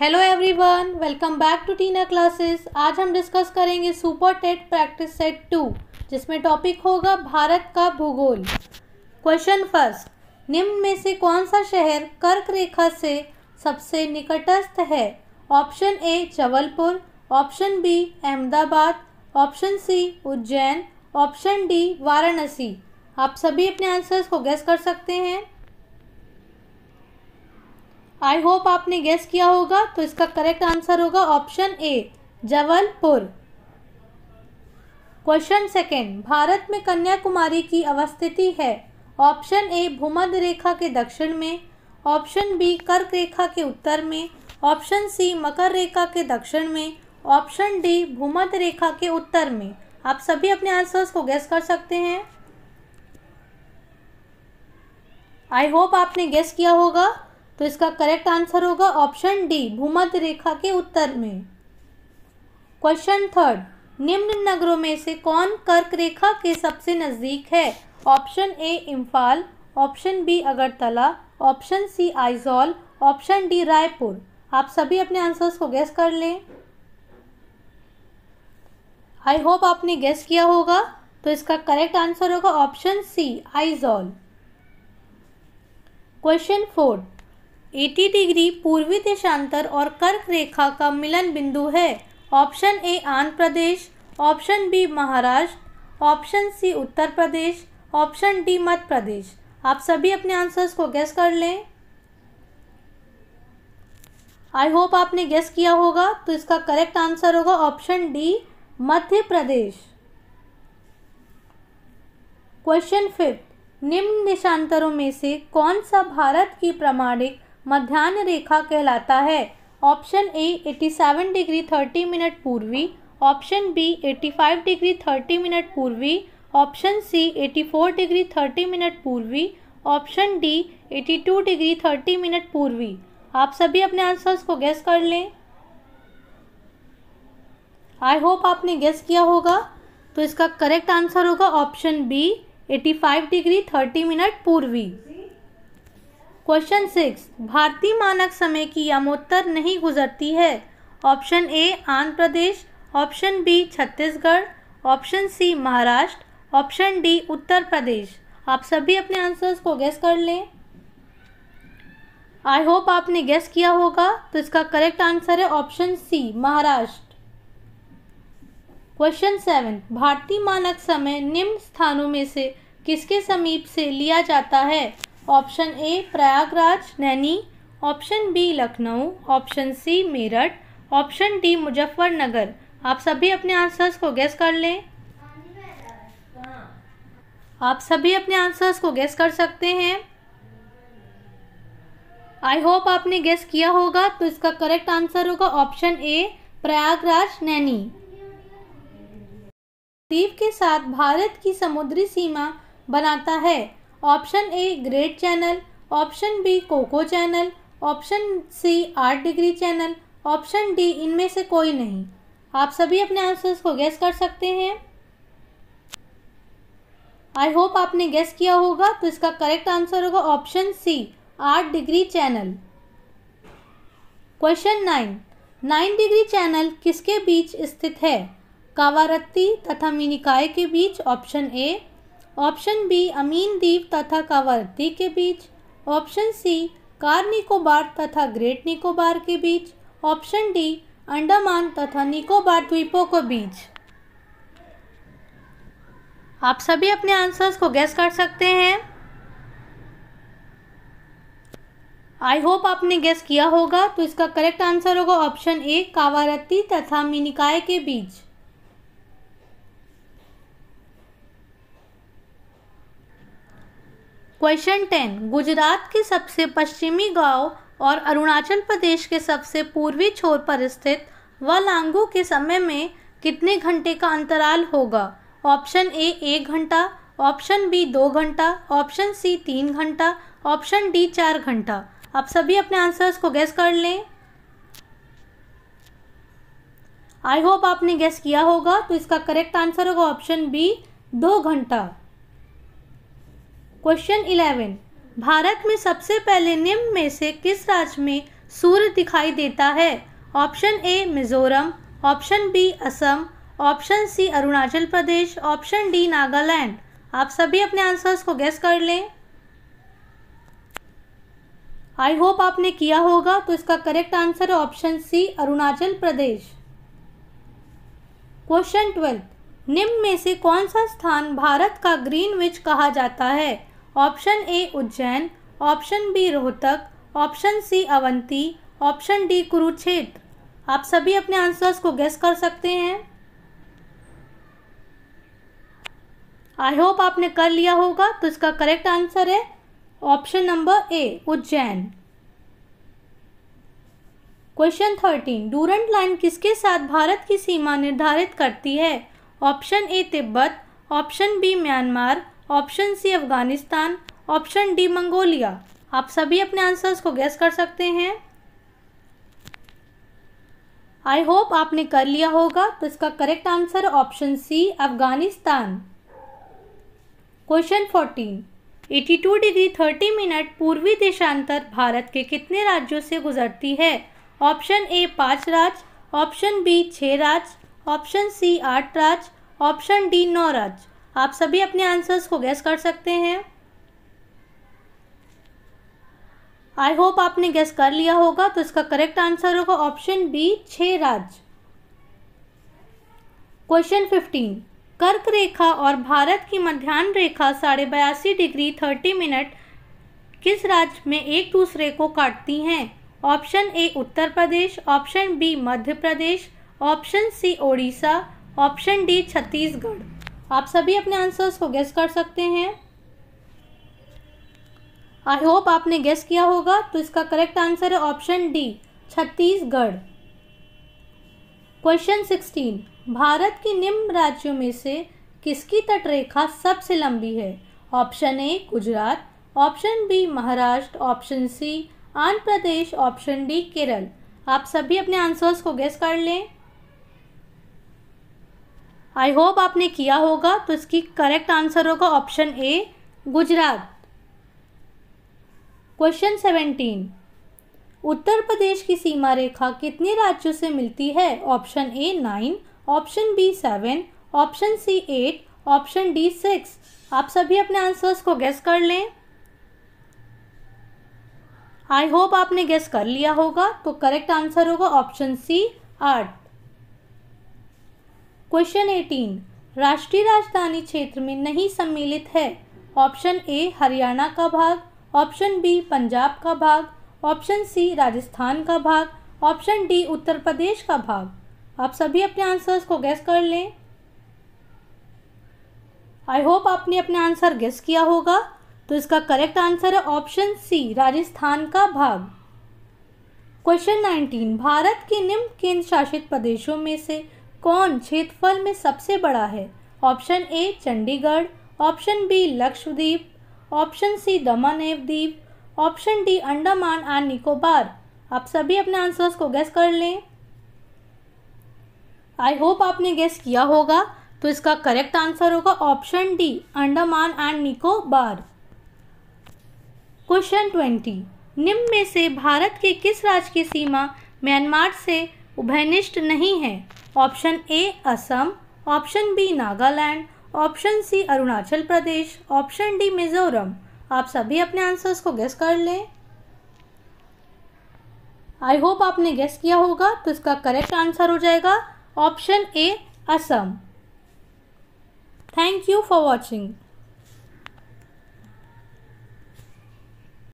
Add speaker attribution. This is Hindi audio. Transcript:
Speaker 1: hello everyone welcome back to Tina classes आज हम डिस्कस करेंगे super TET practice set two जिसमें टॉपिक होगा भारत का भूगोल क्वेश्चन फर्स्ट निम्न में से कौन सा शहर कर्क रेखा से सबसे निकटस्थ है option A Jabalpur option B Ahmedabad option C Ujjain option D Varanasi आप सभी अपने आंसर्स को गैस कर सकते हैं आई होप आपने गेस किया होगा तो इसका करेक्ट आंसर होगा option A Jabalpur question second Bharat में कन्याकुमारी की अवस्थिति है ऑप्शन ए भूमध्य रेखा के दक्षिण में ऑप्शन बी कर्क रेखा के उत्तर में ऑप्शन सी मकर रेखा के दक्षिण में ऑप्शन डी भूमध्य रेखा के उत्तर में आप सभी अपने आंसर्स को गेस कर सकते हैं आई होप आपने गेस किया होगा तो इसका करेक्ट आंसर होगा ऑप्शन डी भूमध्य रेखा के उत्तर में क्वेश्चन थर्ड निम्न नगरों में से कौन कर्क रेखा के सबसे नज़दीक है option A Imphal option B Agartala option C Aizawl option D Raipur आप सभी अपने आंसर्स को गैस कर लें आई होप आपने गैस किया होगा तो इसका करेक्ट आंसर होगा option C Aizawl question fourth 80 degree पूर्वी देशांतर और कर्क रेखा का मिलन बिंदु है option A Andhra Pradesh option B Maharashtra option C Uttar Pradesh option D Madhya Pradesh आप सभी अपने आंसर्स को गैस कर लें आई होप आपने गैस किया होगा तो इसका करेक्ट आंसर होगा option D Madhya Pradesh question fifth निम्न देशांतरों में से कौन सा भारत की प्रमाणिक मध्यान्ह रेखा कहलाता है ऑप्शन ए 87 डिग्री 30 मिनट पूर्वी ऑप्शन बी 85 डिग्री 30 मिनट पूर्वी ऑप्शन सी 84 डिग्री 30 मिनट पूर्वी ऑप्शन डी 82 डिग्री 30 मिनट पूर्वी आप सभी अपने आंसर्स को गैस कर लें आई होप आपने गैस किया होगा तो इसका करेक्ट आंसर होगा ऑप्शन बी 85 डिग्री 30 मिनट पूर्वी क्वेश्चन सिक्स भारतीय मानक समय की यमोत्तर नहीं गुजरती है option A Andhra Pradesh option B Chhattisgarh option C Maharashtra option D Uttar Pradesh आप सभी अपने आंसर्स को गैस कर लें आई होप आपने गैस किया होगा तो इसका करेक्ट आंसर है option C Maharashtra question seven भारतीय मानक समय निम्न स्थानों में से किसके समीप से लिया जाता है option A Prayagraj Naini option B Lucknow option C Meerut option D Muzaffarnagar आप सभी अपने आंसर्स को गैस कर लें आप सभी अपने आंसर्स को गैस कर सकते हैं आई होप आपने गैस किया होगा तो इसका करेक्ट आंसर होगा ऑप्शन ए प्रयागराज नैनी द्वीप के साथ भारत की समुद्री सीमा बनाता है option A great channel option B coco channel option C आठ डिग्री चैनल ऑप्शन डी इनमें से कोई नहीं आप सभी अपने आंसर्स को गेस कर सकते हैं आई होप आपने गेस किया होगा तो इसका करेक्ट आंसर होगा ऑप्शन सी आठ degree channel question nine nine degree channel किसके बीच स्थित है कावारत्ती तथा मिनिकाय के बीच option A option B Amin द्वीप तथा कावारत्ती के बीच ऑप्शन सी कार निकोबार तथा ग्रेट निकोबार के बीच ऑप्शन डी अंडमान तथा निकोबार द्वीपों के बीच आप सभी अपने आंसर्स को गैस कर सकते हैं आई होप आपने गैस किया होगा तो इसका करेक्ट आंसर होगा ऑप्शन ए कावारत्ती तथा मिनिकाय के बीच क्वेश्चन टेन गुजरात के सबसे पश्चिमी गांव और अरुणाचल प्रदेश के सबसे पूर्वी छोर पर स्थित व लांगू के समय में कितने घंटे का अंतराल होगा ऑप्शन ए एक घंटा ऑप्शन बी दो घंटा ऑप्शन सी तीन घंटा ऑप्शन डी चार घंटा आप सभी अपने आंसर्स को गैस कर लें आई होप आपने गैस किया होगा तो इसका करेक्ट आंसर होगा ऑप्शन बी दो घंटा क्वेश्चन इलेवन भारत में सबसे पहले निम्न में से किस राज्य में सूर्य दिखाई देता है option A Mizoram option B Assam option C Arunachal Pradesh option D Nagaland आप सभी अपने आंसर्स को गेस कर लें आई होप आपने किया होगा तो इसका करेक्ट आंसर है option C Arunachal Pradesh question twelfth निम्न में से कौन सा स्थान भारत का ग्रीनविच कहा जाता है option A Ujjain option B Rohtak option C Avanti option D Kurukshetra आप सभी अपने आंसर्स को गेस कर सकते हैं आई होप आपने कर लिया होगा तो इसका करेक्ट आंसर है option number A Ujjain question thirteen Durand line किसके साथ भारत की सीमा निर्धारित करती है option A Tibet option B Myanmar option C Afghanistan option D Mongolia आप सभी अपने आंसर्स को गैस कर सकते हैं आई होप आपने कर लिया होगा तो इसका correct answer option C Afghanistan question fourteen eighty two degree thirty minute पूर्वी देशांतर भारत के कितने राज्यों से गुजरती है ऑप्शन ए पाँच राज्य ऑप्शन बी छः राज्य ऑप्शन सी आठ राज्य ऑप्शन डी नौ राज्य आप सभी अपने आंसर्स को गैस कर सकते हैं आई होप आपने गैस कर लिया होगा तो इसका करेक्ट आंसर होगा ऑप्शन बी छ राज्य क्वेश्चन फिफ्टीन कर्क रेखा और भारत की मध्यान्ह रेखा साढ़े बयासी डिग्री थर्टी मिनट किस राज्य में एक दूसरे को काटती हैं option A Uttar Pradesh option B Madhya Pradesh option C Odisha option D Chhattisgarh आप सभी अपने आंसर्स को गेस कर सकते हैं आई होप आपने गेस किया होगा तो इसका करेक्ट आंसर है option D Chhattisgarh question sixteen Bharat के निम्न राज्यों में से किसकी तटरेखा सबसे लंबी है option A Gujarat option B Maharashtra option C Andhra Pradesh option D Kerala आप सभी अपने आंसर्स को गेस कर लें आई होप आपने किया होगा तो इसकी करेक्ट आंसर होगा option A Gujarat question seventeen Uttar Pradesh की सीमा रेखा कितने राज्यों से मिलती है option A nine option B seven option C eight option D six आप सभी अपने आंसर्स को गेस कर लें आई होप आपने गेस कर लिया होगा तो करेक्ट आंसर होगा ऑप्शन सी आठ क्वेश्चन एटीन राष्ट्रीय राजधानी क्षेत्र में नहीं सम्मिलित है ऑप्शन ए हरियाणा का भाग ऑप्शन बी पंजाब का भाग ऑप्शन सी राजस्थान का भाग ऑप्शन डी उत्तर प्रदेश का भाग आप सभी अपने आंसर्स को गैस कर लें आई होप आपने अपने आंसर गेस किया होगा तो इसका करेक्ट आंसर है ऑप्शन सी राजस्थान का भाग क्वेश्चन नाइनटीन भारत के निम्न केंद्र शासित प्रदेशों में से कौन क्षेत्रफल में सबसे बड़ा है option A Chandigarh option B Lakshadweep option C Daman एव द्वीप option D Andaman and Nicobar आप सभी अपने आंसर्स को गैस कर लें आई होप आपने गैस किया होगा तो इसका करेक्ट आंसर होगा option D Andaman and Nicobar question twenty निम्न में से भारत के किस राज्य की सीमा म्यांमार से उभयनिष्ठ नहीं है option A Assam option B Nagaland option C Arunachal Pradesh option D Mizoram आप सभी अपने आंसर्स को गेस कर लें आई होप आपने गेस किया होगा तो इसका करेक्ट आंसर हो जाएगा option A Assam thank you for watching